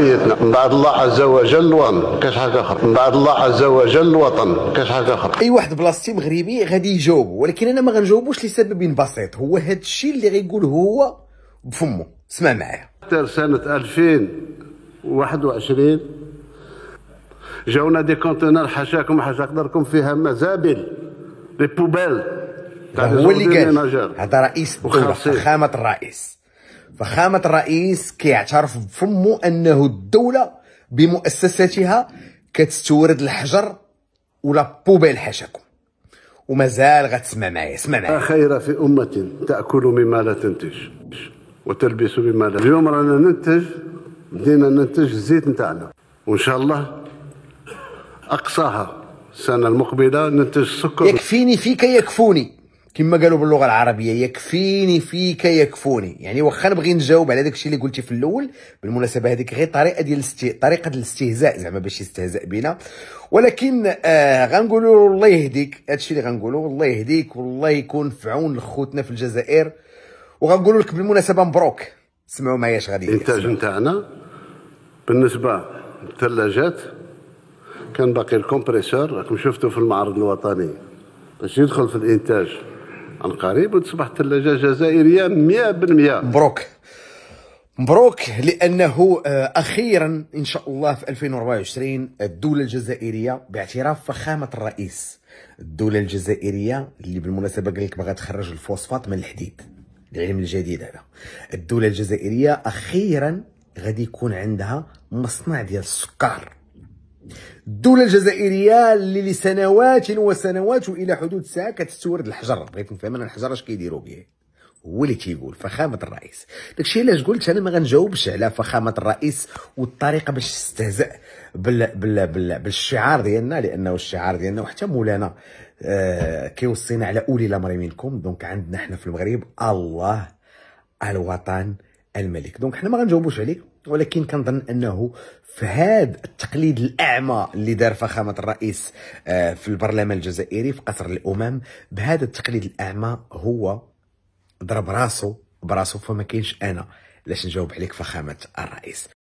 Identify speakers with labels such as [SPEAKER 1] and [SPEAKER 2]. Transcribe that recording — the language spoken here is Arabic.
[SPEAKER 1] ذريتنا من بعد الله عز وجل الوطن كاش حاجه اخرى من بعد الله عز وجل الوطن كاش حاجه اخرى
[SPEAKER 2] اي واحد بلاصتي مغربي غادي يجاوبه ولكن انا ما غنجاوبوش لسبب بسيط هو هذا الشيء اللي غيقول هو بفمه
[SPEAKER 1] اسمع معايا سنه 2021 جاونا دي كونتينر حاشاكم حاشا
[SPEAKER 2] قدركم فيها مزابل لي بوبيل هو اللي قال هذا رئيس الدوله فخامه الرئيس فخامه الرئيس كيعترف بفمه انه الدوله بمؤسساتها كتستورد الحجر ولا بوبيل حاشاكم ومازال غتسمع معايا اسمع معايا خير في امه
[SPEAKER 1] تاكل مما لا تنتج وتلبس بما لا اليوم رانا ننتج بدينا ننتج الزيت نتاعنا وان شاء الله اقصاها السنه
[SPEAKER 2] المقبله ننتج السكر يكفيني فيك يكفوني كما قالوا باللغه العربيه يكفيني فيك يكفوني يعني واخا نبغي نجاوب على داك الشيء اللي قلتي في الاول بالمناسبه هذيك غير طريقه ديال الستي... طريقه الاستهزاء زعما باش يستهزأ بنا ولكن آه غنقولوا الله يهديك هذا الشيء اللي غنقولوا الله يهديك والله يكون في عون لخوتنا في الجزائر وغنقولوا لك بالمناسبه مبروك سمعوا معايا اش غادي الانتاج
[SPEAKER 1] نتاعنا بالنسبه للثلاجات كان باقي الكومبريسور راكم شفتوا في المعرض الوطني باش يدخل في الانتاج عن قريب وتصبح الثلاجه
[SPEAKER 2] جزائريه 100% مبروك مبروك لانه آه، اخيرا ان شاء الله في 2024 الدوله الجزائريه باعتراف فخامه الرئيس الدوله الجزائريه اللي بالمناسبه قال لك باغا تخرج الفوسفات من الحديد العلم الجديد هذا الدوله الجزائريه اخيرا غادي يكون عندها مصنع ديال السكر الدولة الجزائرية اللي لسنوات وسنوات وإلى حدود ساعة كتستورد الحجر بغيت نفهم أنا الحجر اش كيديروا به هو اللي كيقول فخامة الرئيس داكشي علاش قلت أنا ما غنجاوبش على فخامة الرئيس والطريقة باش استهزاء بال بال بال بالشعار ديالنا لأنه الشعار ديالنا وحتى مولانا آه كيوصينا على أولي الأمر منكم دونك عندنا حنا في المغرب الله الوطن الملك دونك حنا ما غنجاوبوش عليه ولكن كنظن انه في هذا التقليد الاعمى اللي دار فخامه الرئيس آه، في البرلمان الجزائري في قصر الامم بهذا التقليد الاعمى هو ضرب راسو براسو فما كاينش انا لاش نجاوب عليك فخامه الرئيس